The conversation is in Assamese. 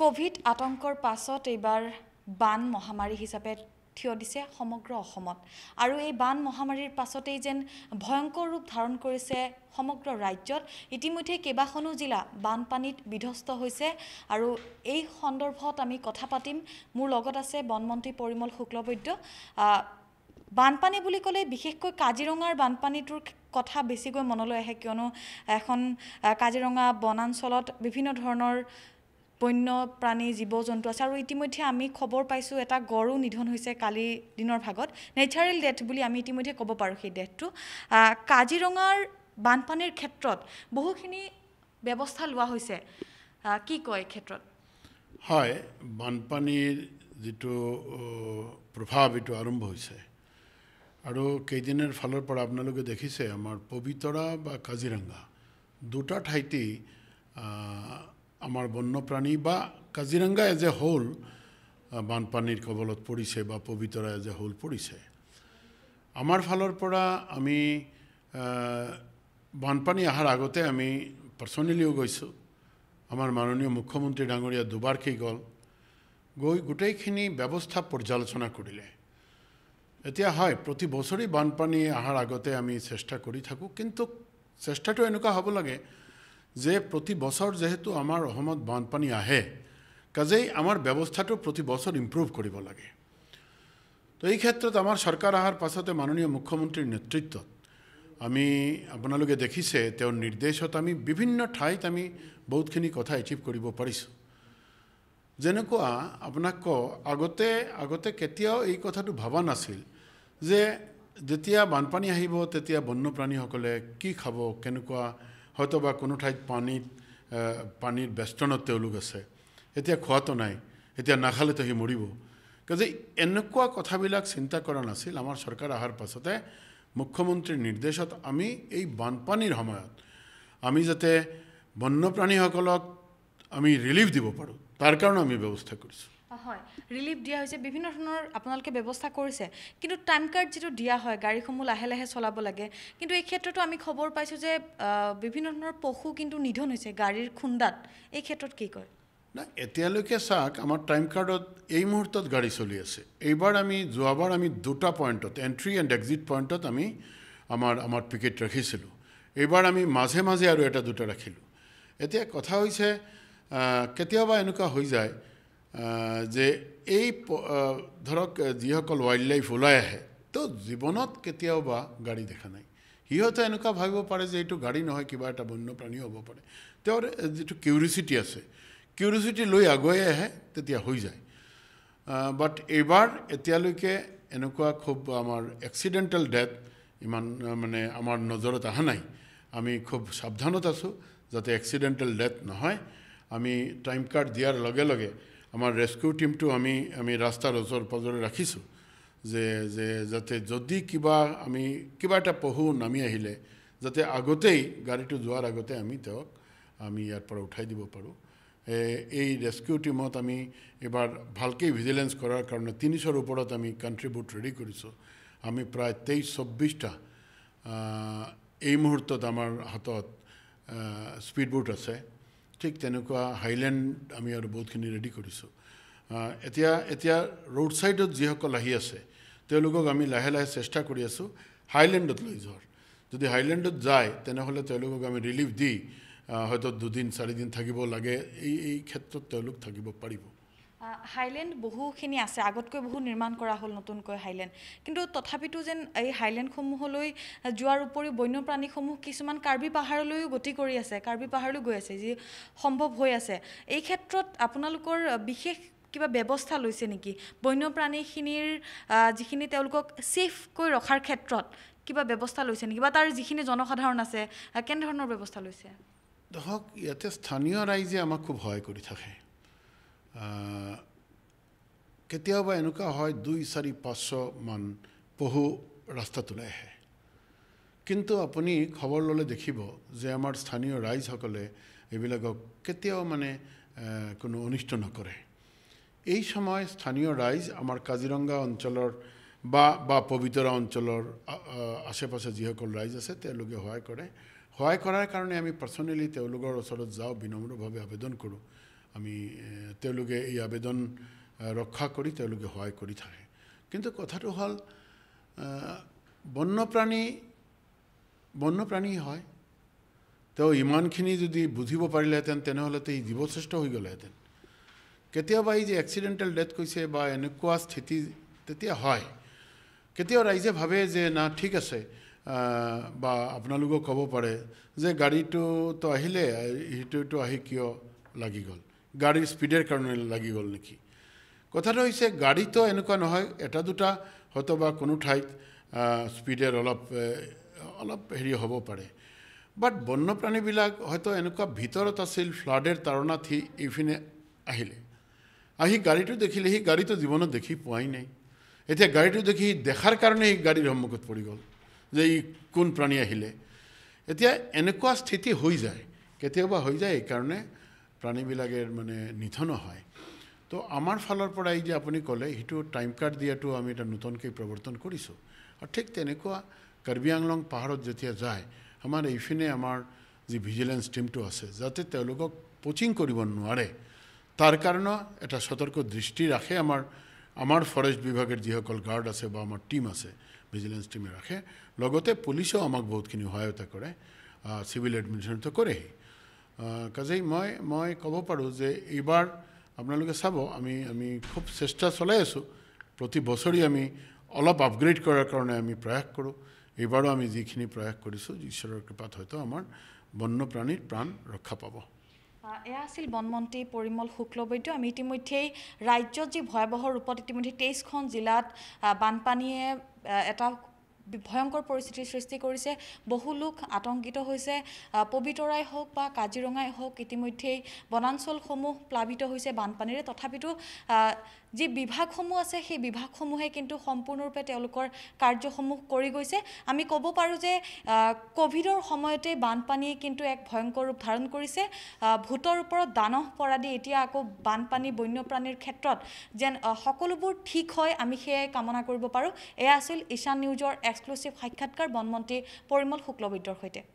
কভিড আতংকৰ পাছত এইবাৰ বান মহামাৰী হিচাপে থিয় দিছে সমগ্ৰ অসমত আৰু এই বান মহামাৰীৰ পাছতেই যেন ভয়ংকৰ ৰূপ ধাৰণ কৰিছে সমগ্ৰ ৰাজ্যত ইতিমধ্যে কেইবাখনো জিলা বানপানীত বিধ্বস্ত হৈছে আৰু এই সন্দৰ্ভত আমি কথা পাতিম মোৰ লগত আছে বনমন্ত্ৰী পৰিমল শুক্লবৈদ্য বানপানী বুলি ক'লে বিশেষকৈ কাজিৰঙাৰ বানপানীটোৰ কথা বেছিকৈ মনলৈ আহে কিয়নো এখন কাজিৰঙা বনাঞ্চলত বিভিন্ন ধৰণৰ বন্য প্ৰাণী জীৱ জন্তু আছে আৰু ইতিমধ্যে আমি খবৰ পাইছোঁ এটা গৰু নিধন হৈছে কালিৰ দিনৰ ভাগত নেচাৰেল ডেথ বুলি আমি ইতিমধ্যে ক'ব পাৰোঁ সেই ডেথটো কাজিৰঙাৰ বানপানীৰ ক্ষেত্ৰত বহুখিনি ব্যৱস্থা লোৱা হৈছে কি কয় ক্ষেত্ৰত হয় বানপানীৰ যিটো প্ৰভাৱ এইটো আৰম্ভ হৈছে আৰু কেইদিনৰ ফালৰ পৰা আপোনালোকে দেখিছে আমাৰ পবিতৰা বা কাজিৰঙা দুটা ঠাইতেই আমাৰ বন্যপ্ৰাণী বা কাজিৰঙা এজ এ হ'ল বানপানীৰ কবলত পৰিছে বা পবিতৰা এজ এ হ'ল পৰিছে আমাৰ ফালৰ পৰা আমি বানপানী অহাৰ আগতে আমি পাৰ্চনেলিও গৈছোঁ আমাৰ মাননীয় মুখ্যমন্ত্ৰী ডাঙৰীয়া দুবাৰকেই গ'ল গৈ গোটেইখিনি ব্যৱস্থা পৰ্যালোচনা কৰিলে এতিয়া হয় প্ৰতি বছৰেই বানপানী অহাৰ আগতে আমি চেষ্টা কৰি থাকোঁ কিন্তু চেষ্টাটো এনেকুৱা হ'ব লাগে যে প্ৰতি বছৰ যিহেতু আমাৰ অসমত বানপানী আহে কাজেই আমাৰ ব্যৱস্থাটো প্ৰতি বছৰ ইম্প্ৰুভ কৰিব লাগে তো এই ক্ষেত্ৰত আমাৰ চৰকাৰ অহাৰ পাছতে মাননীয় মুখ্যমন্ত্ৰীৰ নেতৃত্বত আমি আপোনালোকে দেখিছে তেওঁৰ নিৰ্দেশত আমি বিভিন্ন ঠাইত আমি বহুতখিনি কথা এচিভ কৰিব পাৰিছোঁ যেনেকুৱা আপোনাক কওঁ আগতে আগতে কেতিয়াও এই কথাটো ভবা নাছিল যে যেতিয়া বানপানী আহিব তেতিয়া বন্যপ্ৰাণীসকলে কি খাব কেনেকুৱা হয়তো বা কোনো ঠাইত পানীত পানীৰ বেষ্টনত তেওঁলোক আছে এতিয়া খোৱাটো নাই এতিয়া নাখালেতো সি মৰিব গতিকে এনেকুৱা কথাবিলাক চিন্তা কৰা নাছিল আমাৰ চৰকাৰ অহাৰ পাছতে মুখ্যমন্ত্ৰীৰ নিৰ্দেশত আমি এই বানপানীৰ সময়ত আমি যাতে বন্যপ্ৰাণীসকলক আমি ৰিলিফ দিব পাৰোঁ তাৰ কাৰণে আমি ব্যৱস্থা কৰিছোঁ হয় ৰিলিফ দিয়া হৈছে বিভিন্ন ধৰণৰ আপোনালোকে ব্যৱস্থা কৰিছে কিন্তু টাইম কাৰ্ড যিটো দিয়া হয় গাড়ীসমূহ লাহে লাহে চলাব লাগে কিন্তু এই ক্ষেত্ৰতো আমি খবৰ পাইছোঁ যে বিভিন্ন ধৰণৰ পশু কিন্তু নিধন হৈছে গাড়ীৰ খুন্দাত এই ক্ষেত্ৰত কি কয় নাই এতিয়ালৈকে চাওক আমাৰ টাইম কাৰ্ডত এই মুহূৰ্তত গাড়ী চলি আছে এইবাৰ আমি যোৱাবাৰ আমি দুটা পইণ্টত এণ্ট্ৰি এণ্ড এক্সিট পইণ্টত আমি আমাৰ আমাৰ পিকেট ৰাখিছিলোঁ এইবাৰ আমি মাজে মাজে আৰু এটা দুটা ৰাখিলোঁ এতিয়া কথা হৈছে কেতিয়াবা এনেকুৱা হৈ যায় যে এই ধৰক যিসকল ৱাইল্ড লাইফ ওলাই আহে তো জীৱনত কেতিয়াওবা গাড়ী দেখা নাই সিহঁতে এনেকুৱা ভাবিব পাৰে যে এইটো গাড়ী নহয় কিবা এটা বন্যপ্ৰাণীও হ'ব পাৰে তেওঁৰ যিটো কিউৰিচিটি আছে কিউৰিচিটি লৈ আগুৱাই আহে তেতিয়া হৈ যায় বাট এইবাৰ এতিয়ালৈকে এনেকুৱা খুব আমাৰ এক্সিডেণ্টেল ডেথ ইমান মানে আমাৰ নজৰত অহা নাই আমি খুব সাৱধানত আছোঁ যাতে এক্সিডেণ্টেল ডেথ নহয় আমি টাইম কাৰ্ড দিয়াৰ লগে লগে আমাৰ ৰেস্কিউ টীমটো আমি আমি ৰাস্তাৰ ওচৰ পাজৰে ৰাখিছোঁ যে যে যাতে যদি কিবা আমি কিবা এটা পহু নামি আহিলে যাতে আগতেই গাড়ীটো যোৱাৰ আগতে আমি তেওঁক আমি ইয়াৰ পৰা উঠাই দিব পাৰোঁ এই ৰেস্কিউ টীমত আমি এইবাৰ ভালকৈ ভিজিলেঞ্চ কৰাৰ কাৰণে তিনিশৰ ওপৰত আমি কণ্ট্ৰিবিউট ৰেডি কৰিছোঁ আমি প্ৰায় তেইছ চৌব্বিছটা এই মুহূৰ্তত আমাৰ হাতত স্পীডবোট আছে ঠিক তেনেকুৱা হাইলেণ্ড আমি আৰু বহুতখিনি ৰেডি কৰিছোঁ এতিয়া এতিয়া ৰোড ছাইডত যিসকল আহি আছে তেওঁলোকক আমি লাহে লাহে চেষ্টা কৰি আছোঁ হাইলেণ্ডত লৈ যোৱাৰ যদি হাইলেণ্ডত যায় তেনেহ'লে তেওঁলোকক আমি ৰিলিফ দি হয়তো দুদিন চাৰিদিন থাকিব লাগে এই এই ক্ষেত্ৰত তেওঁলোক থাকিব পাৰিব হাইলেণ্ড বহুখিনি আছে আগতকৈ বহু নিৰ্মাণ কৰা হ'ল নতুনকৈ হাইলেণ্ড কিন্তু তথাপিতো যেন এই হাইলেণ্ডসমূহলৈ যোৱাৰ উপৰিও বন্যপ্ৰাণীসমূহ কিছুমান কাৰ্বি পাহাৰলৈও গতি কৰি আছে কাৰ্বি পাহাৰলৈ গৈ আছে যি সম্ভৱ হৈ আছে এই ক্ষেত্ৰত আপোনালোকৰ বিশেষ কিবা ব্যৱস্থা লৈছে নেকি বন্যপ্ৰাণীখিনিৰ যিখিনি তেওঁলোকক ছেফকৈ ৰখাৰ ক্ষেত্ৰত কিবা ব্যৱস্থা লৈছে নেকি বা তাৰ যিখিনি জনসাধাৰণ আছে কেনেধৰণৰ ব্যৱস্থা লৈছে ধৰক ইয়াতে স্থানীয় ৰাইজে আমাক খুব সহায় কৰি থাকে কেতিয়াবা এনেকুৱা হয় দুই চাৰি পাঁচশমান পহু ৰাস্তাত ওলাই আহে কিন্তু আপুনি খবৰ ল'লে দেখিব যে আমাৰ স্থানীয় ৰাইজসকলে এইবিলাকক কেতিয়াও মানে কোনো অনিষ্ট নকৰে এই সময় স্থানীয় ৰাইজ আমাৰ কাজিৰঙা অঞ্চলৰ বা বা পবিতৰা অঞ্চলৰ আশে পাশে যিসকল ৰাইজ আছে তেওঁলোকে সহায় কৰে সহায় কৰাৰ কাৰণে আমি পাৰ্চনেলি তেওঁলোকৰ ওচৰত যাওঁ বিনম্ৰভাৱে আবেদন কৰোঁ আমি তেওঁলোকে এই আবেদন ৰক্ষা কৰি তেওঁলোকে সহায় কৰি থাকে কিন্তু কথাটো হ'ল বন্যপ্ৰাণী বন্যপ্ৰাণী হয় তেওঁ ইমানখিনি যদি বুজিব পাৰিলেহেঁতেন তেনেহ'লেতো ই জীৱশ্ৰেষ্ঠ হৈ গ'লেহেঁতেন কেতিয়াবা এই যে এক্সিডেণ্টেল ডেথ কৈছে বা এনেকুৱা স্থিতি তেতিয়া হয় কেতিয়াও ৰাইজে ভাবে যে না ঠিক আছে বা আপোনালোকেও ক'ব পাৰে যে গাড়ীটোতো আহিলে সিটোতো আহি কিয় লাগি গ'ল গাড়ীৰ স্পীডৰ কাৰণে লাগি গ'ল নেকি কথাটো হৈছে গাড়ীতো এনেকুৱা নহয় এটা দুটা হয়তো বা কোনো ঠাইত স্পীডৰ অলপ অলপ হেৰি হ'ব পাৰে বাট বন্যপ্ৰাণীবিলাক হয়তো এনেকুৱা ভিতৰত আছিল ফ্লাডৰ তাৰণাত সি ইপিনে আহিলে আহি গাড়ীটো দেখিলে সি গাড়ীটো জীৱনত দেখি পোৱাই নাই এতিয়া গাড়ীটো দেখি দেখাৰ কাৰণে সি গাড়ীৰ সন্মুখত পৰি গ'ল যে ই কোন প্ৰাণী আহিলে এতিয়া এনেকুৱা স্থিতি হৈ যায় কেতিয়াবা হৈ যায় এইকাৰণে প্ৰাণীবিলাকে মানে নিধনো হয় তো আমাৰ ফালৰ পৰাই যে আপুনি ক'লে সেইটো টাইম কাৰ্ড দিয়াটো আমি এটা নতুনকৈ প্ৰৱৰ্তন কৰিছোঁ আৰু ঠিক তেনেকুৱা কাৰ্বি আংলং পাহাৰত যেতিয়া যায় আমাৰ এইপিনে আমাৰ যি ভিজিলেঞ্চ টীমটো আছে যাতে তেওঁলোকক পোচিং কৰিব নোৱাৰে তাৰ কাৰণে এটা সতৰ্ক দৃষ্টি ৰাখে আমাৰ আমাৰ ফৰেষ্ট বিভাগৰ যিসকল গাৰ্ড আছে বা আমাৰ টীম আছে ভিজিলেঞ্চ টীমে ৰাখে লগতে পুলিচেও আমাক বহুতখিনি সহায়তা কৰে চিভিল এডমিনিষ্ট্ৰেটৰ কৰেহি কাজেই মই মই ক'ব পাৰোঁ যে এইবাৰ আপোনালোকে চাব আমি আমি খুব চেষ্টা চলাই আছোঁ প্ৰতি বছৰি আমি অলপ আপগ্ৰেড কৰাৰ কাৰণে আমি প্ৰয়াস কৰোঁ এইবাৰো আমি যিখিনি প্ৰয়াস কৰিছোঁ ঈশ্বৰৰ কৃপাত হয়তো আমাৰ বন্যপ্ৰাণীৰ প্ৰাণ ৰক্ষা পাব এয়া আছিল বনমন্ত্ৰী পৰিমল শুক্লবৈদ্য আমি ইতিমধ্যেই ৰাজ্যত যি ভয়াৱহ ৰূপত ইতিমধ্যে তেইছখন জিলাত বানপানীয়ে এটা ভয়ংকৰ পৰিস্থিতিৰ সৃষ্টি কৰিছে বহু লোক আতংকিত হৈছে পবিতৰাই হওক বা কাজিৰঙাই হওক ইতিমধ্যেই বনাঞ্চলসমূহ প্লাৱিত হৈছে বানপানীৰে তথাপিতো যি বিভাগসমূহ আছে সেই বিভাগসমূহে কিন্তু সম্পূৰ্ণৰূপে তেওঁলোকৰ কাৰ্যসমূহ কৰি গৈছে আমি ক'ব পাৰোঁ যে ক'ভিডৰ সময়তে বানপানীয়ে কিন্তু এক ভয়ংকৰ ৰূপ ধাৰণ কৰিছে ভূতৰ ওপৰত দানহ পৰা দি এতিয়া আকৌ বানপানী বন্যপ্ৰাণীৰ ক্ষেত্ৰত যেন সকলোবোৰ ঠিক হয় আমি সেয়াই কামনা কৰিব পাৰোঁ এয়া আছিল ঈশান নিউজৰ এক্স এক্সক্লুচিভ সাক্ষাৎকাৰ বনমন্ত্ৰী পৰিমল শুক্লবৈদ্যৰ সৈতে